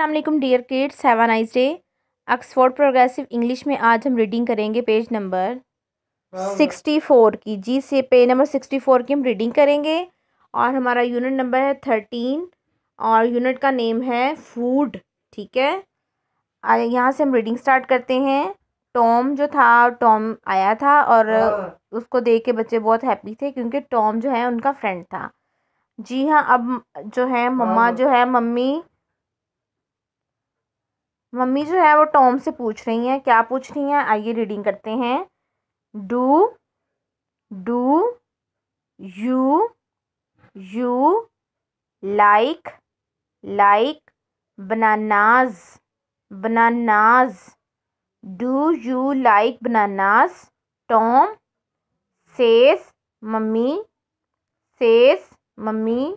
Aslam dear kids have nice day Oxford progressive English में आज हम रीडिंग करेंगे पेज नंबर सिक्सटी फोर की जी से पेज नंबर सिक्सटी फोर की हम रीडिंग करेंगे और हमारा यूनिट नंबर है थर्टीन और यूनिट का नेम है फूड ठीक है यहाँ से हम रीडिंग स्टार्ट करते हैं टॉम जो था टॉम आया था और हाँ। उसको देख के बच्चे बहुत हैप्पी थे क्योंकि टॉम जो है उनका फ्रेंड था जी हाँ अब जो है मम्मा हाँ। जो है मम्मी मम्मी जो है वो टॉम से पूछ रही हैं क्या पूछ रही हैं आइए रीडिंग करते हैं do do you you like like bananas bananas do you like bananas Tom says mummy says mummy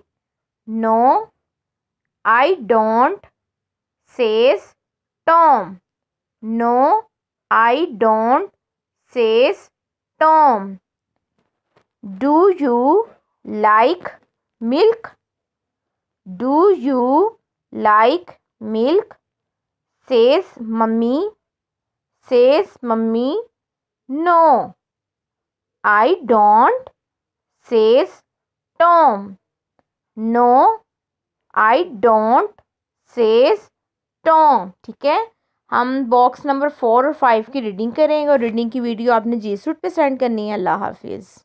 no I don't says Tom. No, I don't, says Tom. Do you like milk? Do you like milk? says mummy. Says mummy. No, I don't, says Tom. No, I don't, says Tom ठीक है हम box number four और five की reading करेंगे और reading की video आपने जी suit पर सेंड करनी है अल्लाह हाफिज़